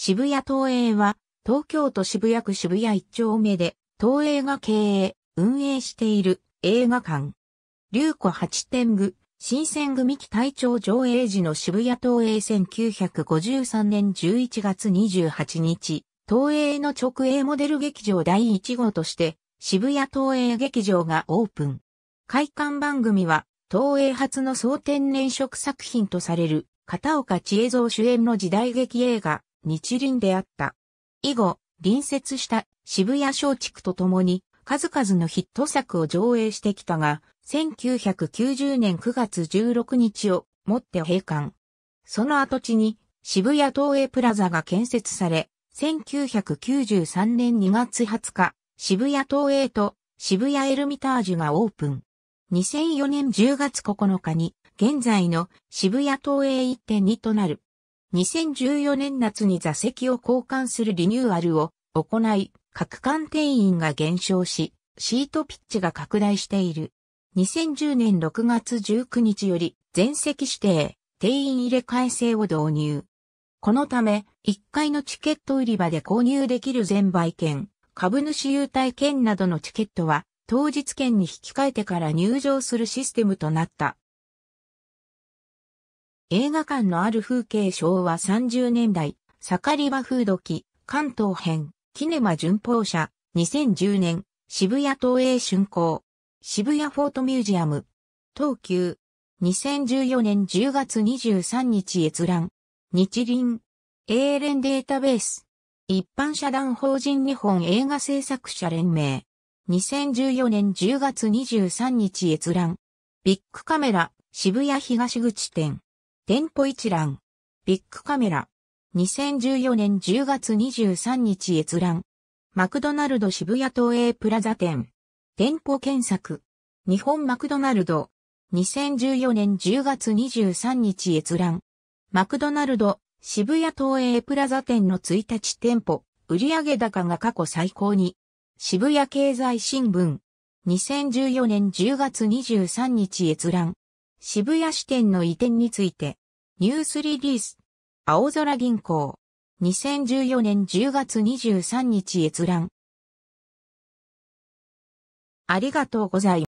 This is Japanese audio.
渋谷東映は、東京都渋谷区渋谷一丁目で、東映が経営、運営している映画館。龍子八天宮、新選組期隊長上映時の渋谷東映1953年11月28日、東映の直営モデル劇場第1号として、渋谷東映劇場がオープン。開館番組は、東映初の総天然色作品とされる、片岡千恵蔵主演の時代劇映画、日輪であった。以後、隣接した渋谷松竹とともに数々のヒット作を上映してきたが、1990年9月16日をもって閉館。その跡地に渋谷東映プラザが建設され、1993年2月20日、渋谷東映と渋谷エルミタージュがオープン。2004年10月9日に現在の渋谷東映1.2となる。2014年夏に座席を交換するリニューアルを行い、各館定員が減少し、シートピッチが拡大している。2010年6月19日より全席指定、定員入れ替え制を導入。このため、1階のチケット売り場で購入できる全売券、株主優待券などのチケットは、当日券に引き換えてから入場するシステムとなった。映画館のある風景昭和30年代、盛り場風土記、関東編、キネマ巡報社、2010年、渋谷東映春光、渋谷フォートミュージアム、東急、2014年10月23日閲覧、日輪、英連データベース、一般社団法人日本映画制作者連盟、2014年10月23日閲覧、ビッグカメラ、渋谷東口店。店舗一覧。ビッグカメラ。2014年10月23日閲覧。マクドナルド渋谷東映プラザ店。店舗検索。日本マクドナルド。2014年10月23日閲覧。マクドナルド渋谷東映プラザ店の1日店舗。売上高が過去最高に。渋谷経済新聞。2014年10月23日閲覧。渋谷支店の移転について、ニュースリリース、青空銀行、2014年10月23日閲覧。ありがとうございます。